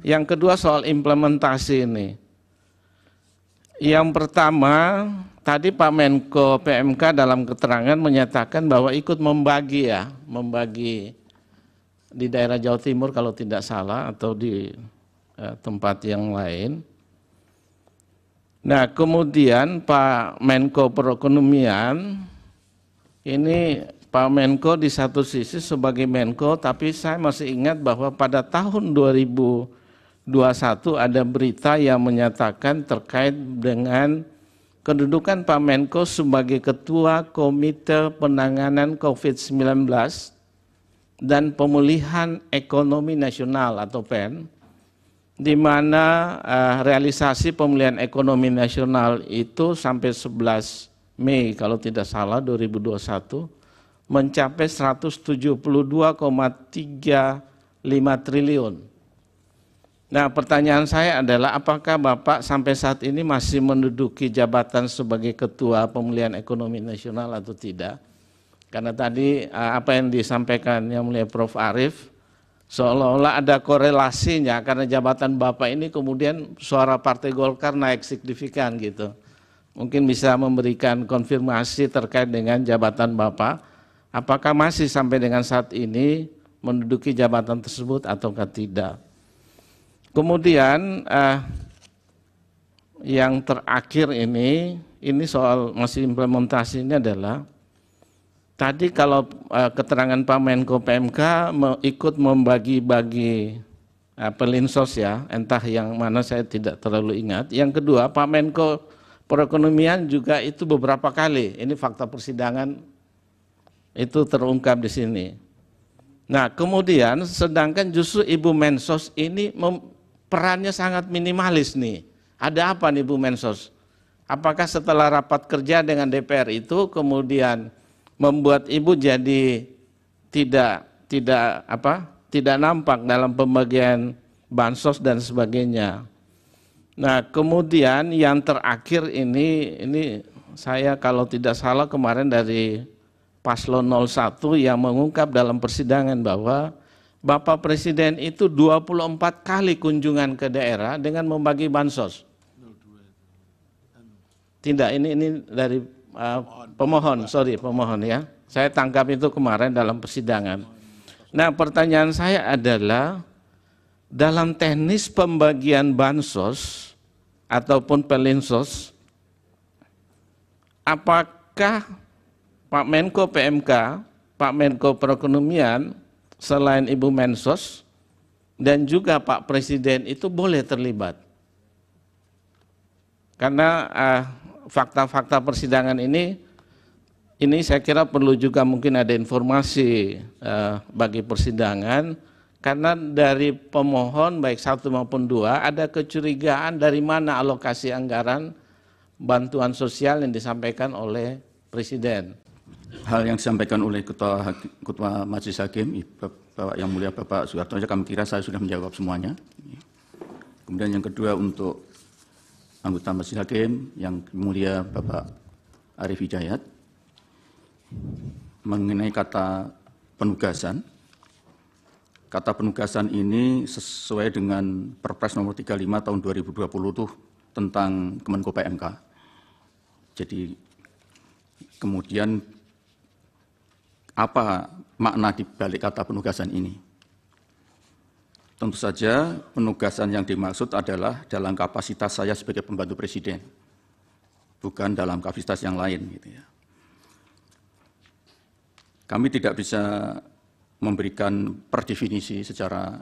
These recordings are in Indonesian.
Yang kedua soal implementasi ini. Yang pertama, tadi Pak Menko PMK dalam keterangan menyatakan bahwa ikut membagi ya, membagi di daerah Jawa Timur kalau tidak salah atau di eh, tempat yang lain. Nah, kemudian Pak Menko Perekonomian ini Pak Menko di satu sisi sebagai Menko tapi saya masih ingat bahwa pada tahun 2000 21 ada berita yang menyatakan terkait dengan kedudukan Pak Menko sebagai Ketua Komite Penanganan COVID-19 dan Pemulihan Ekonomi Nasional atau PEN, di mana uh, realisasi pemulihan ekonomi nasional itu sampai 11 Mei kalau tidak salah 2021 mencapai 172,35 triliun Nah pertanyaan saya adalah apakah Bapak sampai saat ini masih menduduki jabatan sebagai Ketua Pemulihan Ekonomi Nasional atau tidak? Karena tadi eh, apa yang disampaikan yang mulia Prof. Arief seolah-olah ada korelasinya karena jabatan Bapak ini kemudian suara Partai Golkar naik signifikan gitu. Mungkin bisa memberikan konfirmasi terkait dengan jabatan Bapak, apakah masih sampai dengan saat ini menduduki jabatan tersebut ataukah tidak? Kemudian uh, yang terakhir ini, ini soal masih implementasinya adalah tadi kalau uh, keterangan Pak Menko PMK me, ikut membagi-bagi uh, pelinsos ya, entah yang mana saya tidak terlalu ingat. Yang kedua Pak Menko perekonomian juga itu beberapa kali, ini fakta persidangan itu terungkap di sini. Nah, kemudian sedangkan justru Ibu Mensos ini perannya sangat minimalis nih. Ada apa nih Bu Mensos? Apakah setelah rapat kerja dengan DPR itu kemudian membuat Ibu jadi tidak tidak apa? tidak nampak dalam pembagian bansos dan sebagainya. Nah, kemudian yang terakhir ini ini saya kalau tidak salah kemarin dari paslon 01 yang mengungkap dalam persidangan bahwa Bapak Presiden itu 24 kali kunjungan ke daerah dengan membagi bansos. Tidak, ini ini dari uh, pemohon, sorry pemohon ya. Saya tangkap itu kemarin dalam persidangan. Nah pertanyaan saya adalah dalam teknis pembagian bansos ataupun pelinsos, apakah Pak Menko PMK, Pak Menko Perekonomian selain Ibu Mensos dan juga Pak Presiden itu boleh terlibat. Karena eh, fakta-fakta uh, persidangan ini ini saya kira perlu juga mungkin ada informasi uh, bagi persidangan karena dari pemohon baik satu maupun dua ada kecurigaan dari mana alokasi anggaran bantuan sosial yang disampaikan oleh presiden hal yang disampaikan oleh ketua, ketua Majelis Hakim, Bapak yang mulia Bapak Soeharto, kami kira saya sudah menjawab semuanya. Kemudian yang kedua untuk anggota Majelis Hakim yang mulia Bapak Arif Hidayat mengenai kata penugasan. Kata penugasan ini sesuai dengan Perpres nomor 35 tahun 2020 tuh tentang Kemenko PMK. Jadi kemudian apa makna di balik kata penugasan ini? Tentu saja penugasan yang dimaksud adalah dalam kapasitas saya sebagai pembantu presiden, bukan dalam kapasitas yang lain. Gitu ya. Kami tidak bisa memberikan perdefinisi secara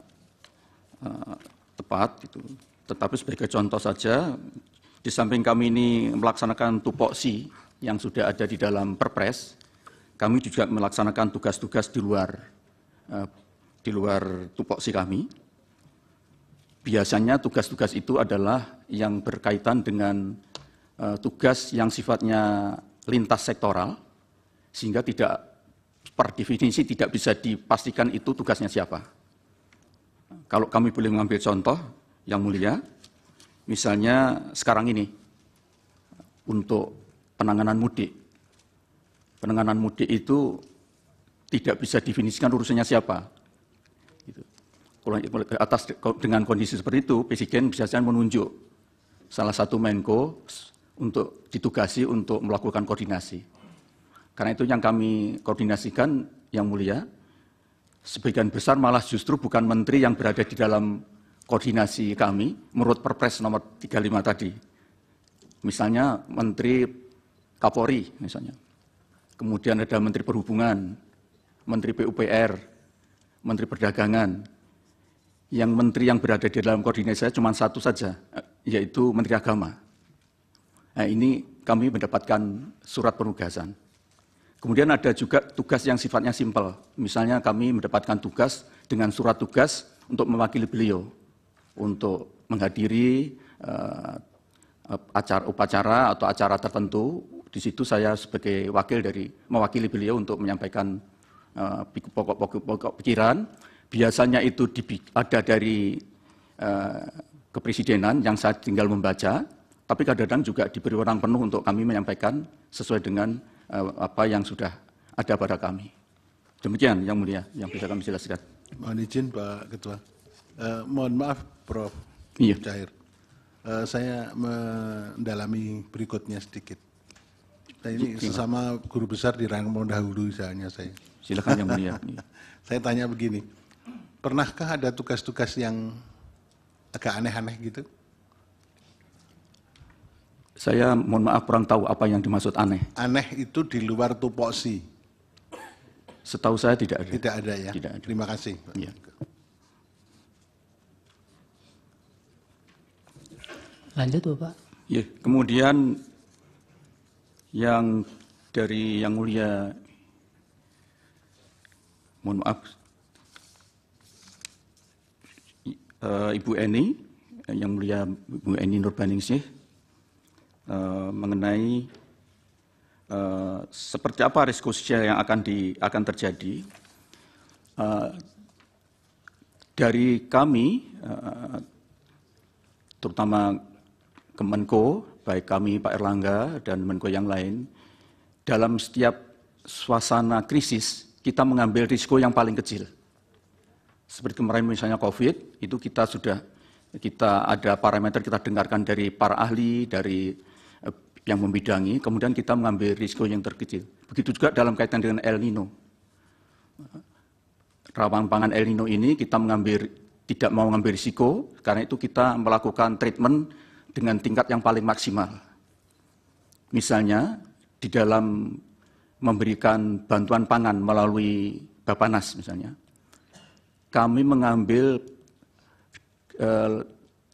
uh, tepat, gitu. tetapi sebagai contoh saja, di samping kami ini melaksanakan tupoksi yang sudah ada di dalam Perpres, kami juga melaksanakan tugas-tugas di luar eh, di luar tupoksi kami. Biasanya tugas-tugas itu adalah yang berkaitan dengan eh, tugas yang sifatnya lintas sektoral, sehingga tidak per definisi tidak bisa dipastikan itu tugasnya siapa. Kalau kami boleh mengambil contoh yang mulia, misalnya sekarang ini untuk penanganan mudik, penanganan mudik itu tidak bisa definisikan urusannya siapa. Gitu. Atas dengan kondisi seperti itu, Presiden saja menunjuk salah satu Menko untuk ditugasi untuk melakukan koordinasi. Karena itu yang kami koordinasikan, Yang Mulia, sebagian besar malah justru bukan menteri yang berada di dalam koordinasi kami menurut Perpres nomor 35 tadi. Misalnya Menteri Kapolri misalnya kemudian ada Menteri Perhubungan, Menteri PUPR, Menteri Perdagangan. Yang menteri yang berada di dalam koordinasi saya cuma satu saja, yaitu Menteri Agama. Nah, ini kami mendapatkan surat penugasan. Kemudian ada juga tugas yang sifatnya simpel. Misalnya kami mendapatkan tugas dengan surat tugas untuk mewakili beliau untuk menghadiri uh, acara upacara atau acara tertentu di situ saya sebagai wakil dari mewakili beliau untuk menyampaikan eh, pokok-pokok uh, pikiran. Biasanya itu di, ada dari uh, kepresidenan yang saya tinggal membaca, tapi kadang-kadang juga diberi orang penuh untuk kami menyampaikan sesuai dengan uh, apa yang sudah ada pada kami. Demikian yang mulia yang bisa kami jelaskan. Mohon izin Pak Ketua. Uh, mohon maaf Prof. Iya. Cair. Uh, saya mendalami berikutnya sedikit. Saya nah, ini sesama guru besar di Rangkong dahulu misalnya saya. Silakan yang mulia. saya tanya begini, pernahkah ada tugas-tugas yang agak aneh-aneh gitu? Saya mohon maaf kurang tahu apa yang dimaksud aneh. Aneh itu di luar tupoksi. Setahu saya tidak ada. Tidak ada ya. Tidak ada. Terima kasih. Ya. Lanjut Bapak. Ya, kemudian yang dari Yang Mulia mohon maaf eh, Ibu Eni eh, Yang Mulia Ibu Eni Nurbaningsih eh, mengenai seperti apa risiko sosial yang akan di akan terjadi dari kami uh, terutama Kemenko baik kami Pak Erlangga dan Menko yang lain, dalam setiap suasana krisis kita mengambil risiko yang paling kecil. Seperti kemarin misalnya COVID, itu kita sudah kita ada parameter kita dengarkan dari para ahli, dari eh, yang membidangi, kemudian kita mengambil risiko yang terkecil. Begitu juga dalam kaitan dengan El Nino. Rawan pangan El Nino ini kita mengambil tidak mau mengambil risiko, karena itu kita melakukan treatment dengan tingkat yang paling maksimal. Misalnya di dalam memberikan bantuan pangan melalui Bapanas misalnya. Kami mengambil eh,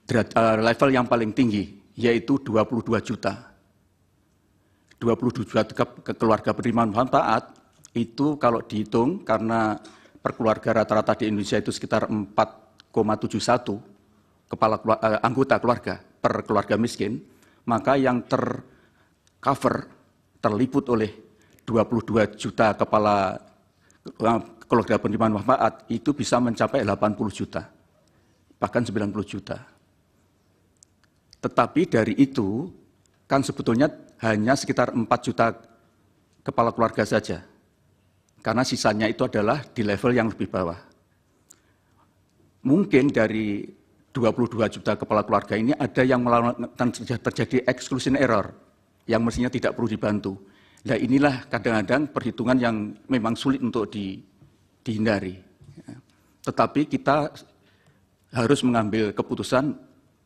eh, level yang paling tinggi yaitu 22 juta. 22 juta ke keluarga penerima manfaat itu kalau dihitung karena per keluarga rata-rata di Indonesia itu sekitar 4,71 kepala keluarga, eh, anggota keluarga per keluarga miskin, maka yang tercover, terliput oleh 22 juta kepala eh, keluarga penerimaan manfaat itu bisa mencapai 80 juta, bahkan 90 juta. Tetapi dari itu, kan sebetulnya hanya sekitar 4 juta kepala keluarga saja. Karena sisanya itu adalah di level yang lebih bawah. Mungkin dari 22 juta kepala keluarga ini ada yang melakukan terjadi exclusion error yang mestinya tidak perlu dibantu. Nah inilah kadang-kadang perhitungan yang memang sulit untuk di, dihindari. Ya. Tetapi kita harus mengambil keputusan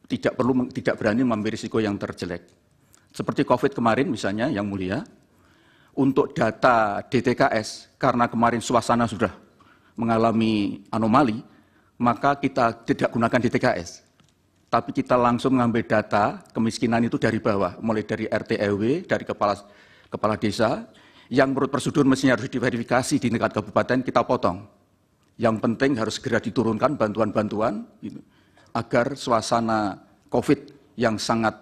tidak perlu tidak berani mengambil risiko yang terjelek. Seperti COVID kemarin misalnya yang mulia, untuk data DTKS karena kemarin suasana sudah mengalami anomali, maka kita tidak gunakan di TKS. Tapi kita langsung mengambil data kemiskinan itu dari bawah, mulai dari RT RW, e dari kepala kepala desa, yang menurut prosedur mestinya harus diverifikasi di tingkat kabupaten kita potong. Yang penting harus segera diturunkan bantuan-bantuan gitu, agar suasana COVID yang sangat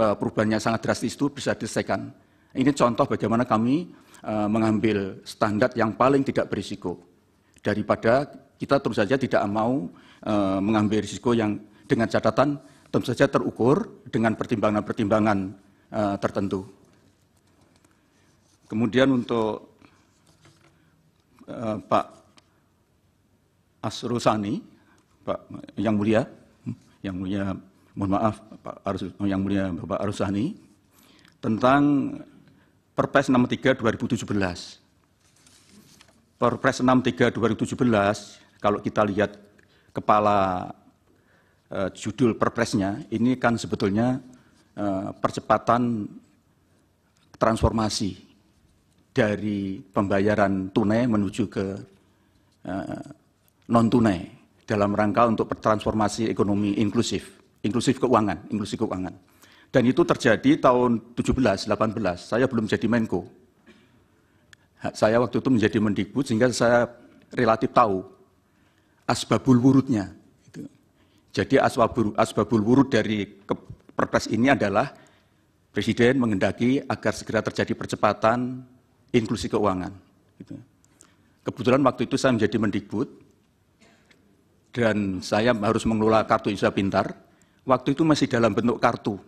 eh, perubahannya sangat drastis itu bisa diselesaikan. Ini contoh bagaimana kami eh, mengambil standar yang paling tidak berisiko daripada kita terus saja tidak mau uh, mengambil risiko yang dengan catatan tentu saja terukur dengan pertimbangan-pertimbangan uh, tertentu. Kemudian untuk uh, Pak Asrusani, Pak Yang Mulia, Yang Mulia, mohon maaf, Pak Arus, oh, Yang Mulia Bapak Arusani, tentang Perpres 63 2017. Perpres 63 2017 kalau kita lihat kepala eh, judul perpresnya, ini kan sebetulnya eh, percepatan transformasi dari pembayaran tunai menuju ke eh, non tunai dalam rangka untuk transformasi ekonomi inklusif, inklusif keuangan, inklusif keuangan. Dan itu terjadi tahun 17, 18. Saya belum jadi Menko. Saya waktu itu menjadi Mendikbud sehingga saya relatif tahu asbabul wurudnya. Gitu. Jadi asbabul, asbabul wurud dari perpres ini adalah Presiden mengendaki agar segera terjadi percepatan inklusi keuangan. Gitu. Kebetulan waktu itu saya menjadi mendikbud dan saya harus mengelola kartu Indonesia Pintar. Waktu itu masih dalam bentuk kartu,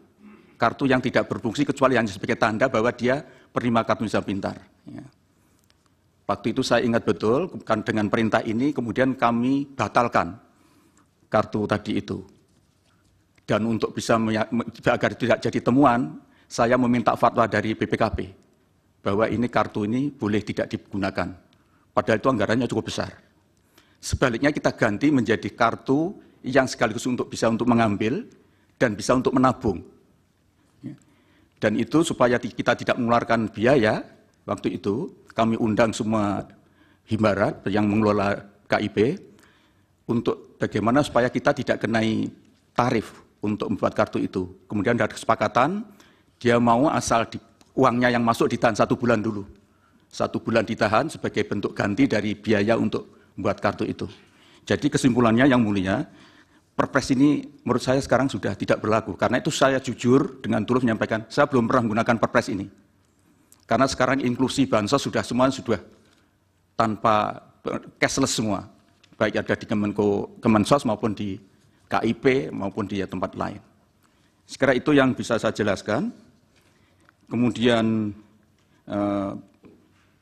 kartu yang tidak berfungsi kecuali hanya sebagai tanda bahwa dia penerima kartu Indonesia Pintar. Ya. Waktu itu saya ingat betul kan dengan perintah ini kemudian kami batalkan kartu tadi itu. Dan untuk bisa agar tidak jadi temuan, saya meminta fatwa dari BPKP bahwa ini kartu ini boleh tidak digunakan. Padahal itu anggarannya cukup besar. Sebaliknya kita ganti menjadi kartu yang sekaligus untuk bisa untuk mengambil dan bisa untuk menabung. Ya. Dan itu supaya kita tidak mengeluarkan biaya waktu itu, kami undang semua himbara yang mengelola KIP untuk bagaimana supaya kita tidak kenai tarif untuk membuat kartu itu. Kemudian ada kesepakatan, dia mau asal di, uangnya yang masuk ditahan satu bulan dulu. Satu bulan ditahan sebagai bentuk ganti dari biaya untuk membuat kartu itu. Jadi kesimpulannya yang mulia, perpres ini menurut saya sekarang sudah tidak berlaku. Karena itu saya jujur dengan tulus menyampaikan, saya belum pernah menggunakan perpres ini. Karena sekarang inklusi bansos sudah semua sudah tanpa cashless semua. Baik ada di Kemenko, Kemensos maupun di KIP maupun di tempat lain. Sekira itu yang bisa saya jelaskan. Kemudian eh,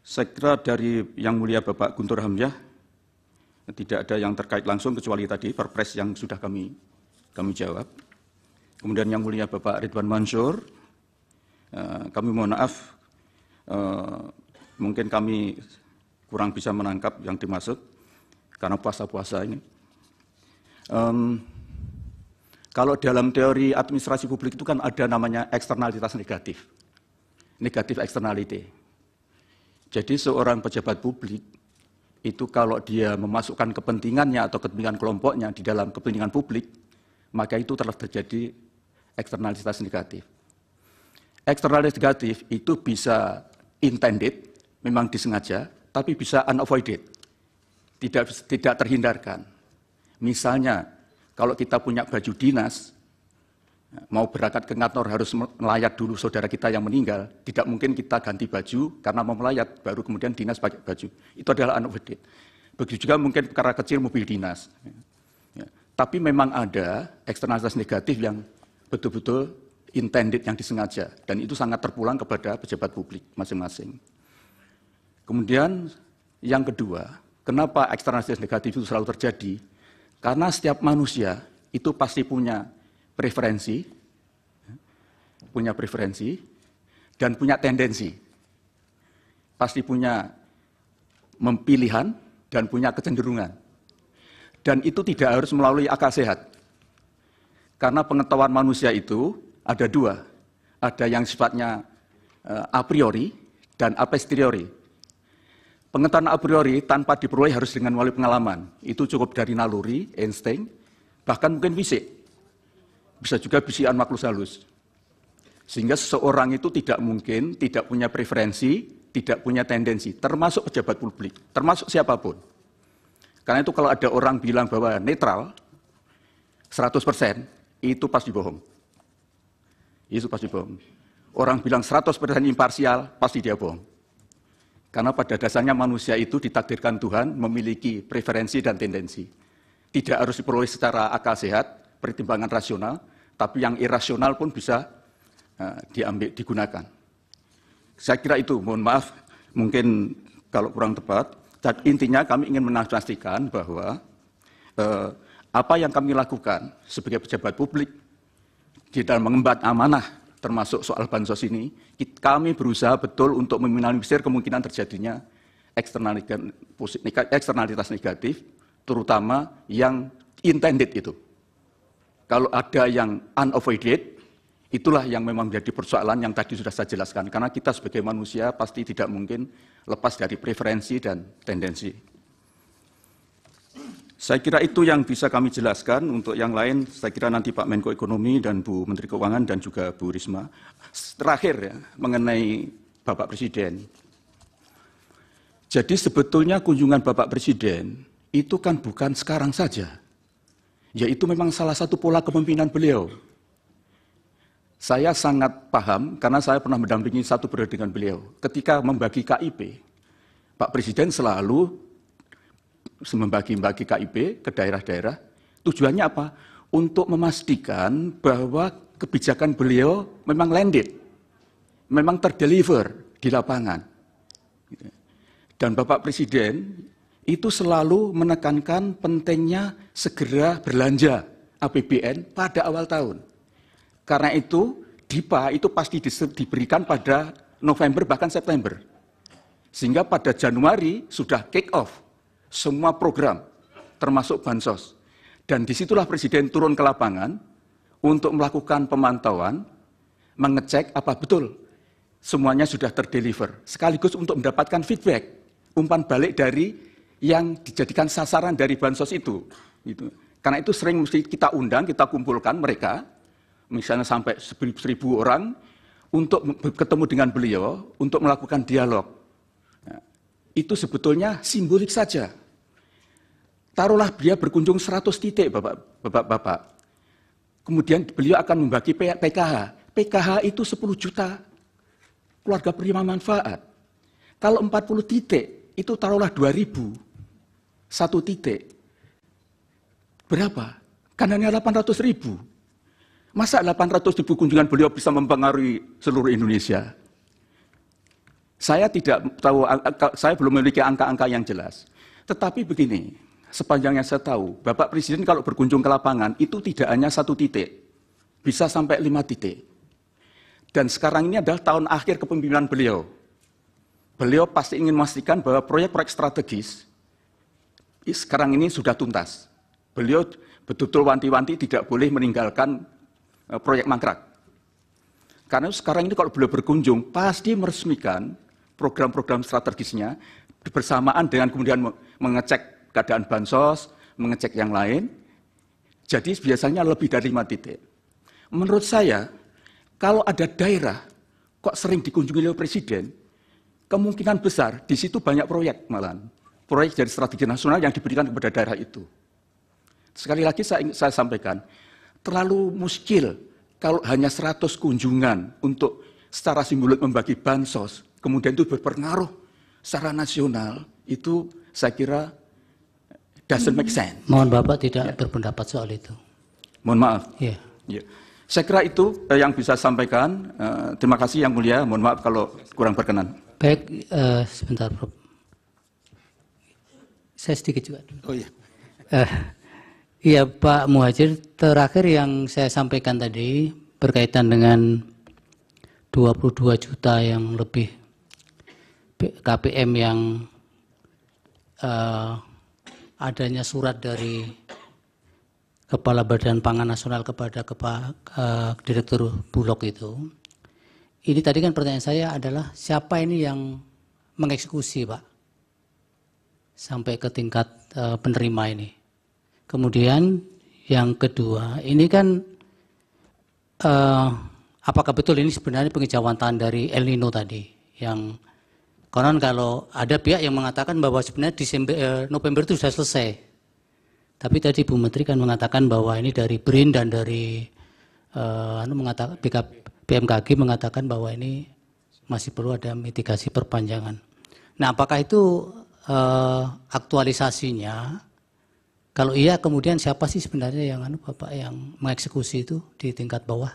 saya dari yang mulia Bapak Guntur Hamzah tidak ada yang terkait langsung kecuali tadi perpres yang sudah kami kami jawab. Kemudian yang mulia Bapak Ridwan Mansur, eh, kami mohon maaf Eh, mungkin kami kurang bisa menangkap yang dimaksud karena puasa-puasa ini. Um, kalau dalam teori administrasi publik itu kan ada namanya eksternalitas negatif, negatif eksternalite. Jadi seorang pejabat publik itu kalau dia memasukkan kepentingannya atau kepentingan kelompoknya di dalam kepentingan publik, maka itu telah terjadi eksternalitas negatif. Eksternalitas negatif itu bisa intended, memang disengaja, tapi bisa unavoided, tidak tidak terhindarkan. Misalnya, kalau kita punya baju dinas, mau berangkat ke kantor harus melayat dulu saudara kita yang meninggal, tidak mungkin kita ganti baju karena mau melayat, baru kemudian dinas pakai baju. Itu adalah unavoided. Begitu juga mungkin perkara kecil mobil dinas. Ya. Tapi memang ada eksternalitas negatif yang betul-betul intended yang disengaja dan itu sangat terpulang kepada pejabat publik masing-masing. Kemudian yang kedua, kenapa eksternalitas negatif itu selalu terjadi? Karena setiap manusia itu pasti punya preferensi, punya preferensi dan punya tendensi. Pasti punya mempilihan dan punya kecenderungan. Dan itu tidak harus melalui akal sehat. Karena pengetahuan manusia itu ada dua. Ada yang sifatnya eh, a priori dan a posteriori. Pengetahuan a priori tanpa diperoleh harus dengan wali pengalaman. Itu cukup dari naluri, insting, bahkan mungkin fisik. Bisa juga bisian makhluk halus. Sehingga seseorang itu tidak mungkin, tidak punya preferensi, tidak punya tendensi, termasuk pejabat publik, termasuk siapapun. Karena itu kalau ada orang bilang bahwa netral, 100%, itu pasti bohong. Yesus pasti bohong. Orang bilang 100% imparsial, pasti dia bohong. Karena pada dasarnya manusia itu ditakdirkan Tuhan memiliki preferensi dan tendensi. Tidak harus diperoleh secara akal sehat, pertimbangan rasional, tapi yang irasional pun bisa eh, diambil, digunakan. Saya kira itu, mohon maaf, mungkin kalau kurang tepat, dan intinya kami ingin memastikan bahwa eh, apa yang kami lakukan sebagai pejabat publik di dalam mengemban amanah termasuk soal bansos ini, kami berusaha betul untuk meminimalisir kemungkinan terjadinya eksternalitas negatif, terutama yang intended itu. Kalau ada yang unavoided, itulah yang memang menjadi persoalan yang tadi sudah saya jelaskan. Karena kita sebagai manusia pasti tidak mungkin lepas dari preferensi dan tendensi. Saya kira itu yang bisa kami jelaskan. Untuk yang lain, saya kira nanti Pak Menko Ekonomi dan Bu Menteri Keuangan dan juga Bu Risma. Terakhir ya, mengenai Bapak Presiden. Jadi sebetulnya kunjungan Bapak Presiden itu kan bukan sekarang saja. Yaitu memang salah satu pola kepemimpinan beliau. Saya sangat paham karena saya pernah mendampingi satu periode dengan beliau. Ketika membagi KIP, Pak Presiden selalu membagi-bagi KIP ke daerah-daerah. Tujuannya apa? Untuk memastikan bahwa kebijakan beliau memang landed, memang terdeliver di lapangan. Dan Bapak Presiden itu selalu menekankan pentingnya segera berlanja APBN pada awal tahun. Karena itu DIPA itu pasti diberikan pada November bahkan September. Sehingga pada Januari sudah kick off semua program, termasuk bansos. Dan disitulah Presiden turun ke lapangan untuk melakukan pemantauan, mengecek apa betul semuanya sudah terdeliver. Sekaligus untuk mendapatkan feedback, umpan balik dari yang dijadikan sasaran dari bansos itu. Gitu. Karena itu sering mesti kita undang, kita kumpulkan mereka, misalnya sampai seribu orang, untuk ketemu dengan beliau, untuk melakukan dialog. Nah, itu sebetulnya simbolik saja. Taruhlah beliau berkunjung 100 titik Bapak-bapak. Kemudian beliau akan membagi PKH. PKH itu 10 juta keluarga penerima manfaat. Kalau 40 titik, itu taruhlah 2000. Satu titik. Berapa? Kan 800 ribu. Masa 800 ribu kunjungan beliau bisa mempengaruhi seluruh Indonesia? Saya tidak tahu, saya belum memiliki angka-angka yang jelas. Tetapi begini, sepanjang yang saya tahu, Bapak Presiden kalau berkunjung ke lapangan itu tidak hanya satu titik, bisa sampai lima titik. Dan sekarang ini adalah tahun akhir kepemimpinan beliau. Beliau pasti ingin memastikan bahwa proyek-proyek strategis sekarang ini sudah tuntas. Beliau betul-betul wanti-wanti tidak boleh meninggalkan e, proyek mangkrak. Karena sekarang ini kalau beliau berkunjung, pasti meresmikan program-program strategisnya bersamaan dengan kemudian mengecek keadaan bansos, mengecek yang lain. Jadi biasanya lebih dari lima titik. Menurut saya, kalau ada daerah kok sering dikunjungi oleh presiden, kemungkinan besar di situ banyak proyek malam Proyek dari strategi nasional yang diberikan kepada daerah itu. Sekali lagi saya, saya sampaikan, terlalu muskil kalau hanya 100 kunjungan untuk secara simbolik membagi bansos, kemudian itu berpengaruh secara nasional, itu saya kira Doesn't make sense. Mohon Bapak tidak yeah. berpendapat soal itu. Mohon maaf. Iya. Yeah. Yeah. Saya kira itu eh, yang bisa sampaikan. Eh, terima kasih yang mulia. Mohon maaf kalau kurang berkenan. Baik, uh, sebentar, Prof. Saya sedikit juga. Oh iya. Uh, iya, Pak Muhajir, terakhir yang saya sampaikan tadi berkaitan dengan 22 juta yang lebih KPM yang uh, adanya surat dari Kepala Badan Pangan Nasional kepada Kepa, uh, Direktur Bulog itu. Ini tadi kan pertanyaan saya adalah siapa ini yang mengeksekusi Pak? Sampai ke tingkat uh, penerima ini. Kemudian yang kedua, ini kan uh, apakah betul ini sebenarnya pengejawantahan dari El Nino tadi yang Konon kalau ada pihak yang mengatakan bahwa sebenarnya Desember, eh, November itu sudah selesai. Tapi tadi Bu Menteri kan mengatakan bahwa ini dari BRIN dan dari eh, anu mengatakan BMKG mengatakan bahwa ini masih perlu ada mitigasi perpanjangan. Nah, apakah itu eh, aktualisasinya? Kalau iya, kemudian siapa sih sebenarnya yang anu Bapak yang mengeksekusi itu di tingkat bawah?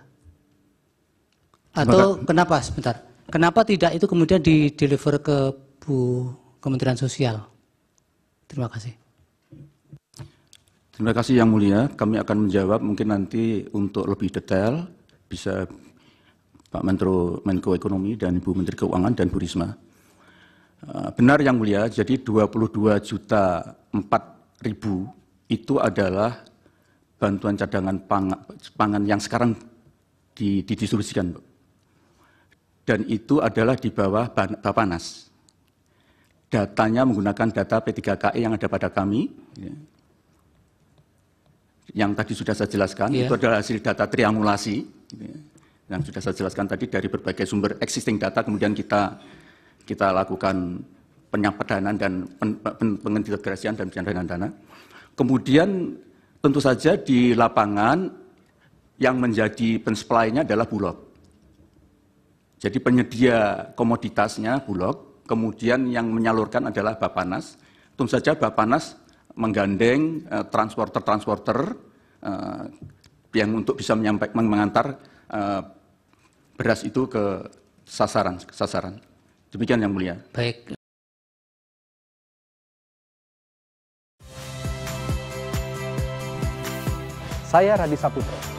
Atau sebentar. kenapa sebentar? Kenapa tidak itu kemudian di deliver ke Bu Kementerian Sosial? Terima kasih. Terima kasih Yang Mulia. Kami akan menjawab mungkin nanti untuk lebih detail bisa Pak Menteri Menko Ekonomi dan Ibu Menteri Keuangan dan Bu Risma. Eh, benar Yang Mulia, jadi 22 juta 4 ribu itu adalah bantuan cadangan pangan, pangan yang sekarang didistribusikan. Pak dan itu adalah di bawah Bapanas. Datanya menggunakan data P3KE yang ada pada kami, ya. yang tadi sudah saya jelaskan, yeah. itu adalah hasil data triangulasi, ya. yang sudah saya jelaskan tadi dari berbagai sumber existing data, kemudian kita kita lakukan penyampadanan dan pen, pen, pengintegrasian dan penyampadanan dana. Kemudian tentu saja di lapangan yang menjadi pensupply-nya adalah Bulog. Jadi penyedia komoditasnya Bulog, kemudian yang menyalurkan adalah Bapanas. Tentu saja Bapanas menggandeng eh, transporter-transporter eh, yang untuk bisa menyampaikan mengantar eh, beras itu ke sasaran sasaran. Demikian yang mulia. Baik. Saya Radisa Saputra.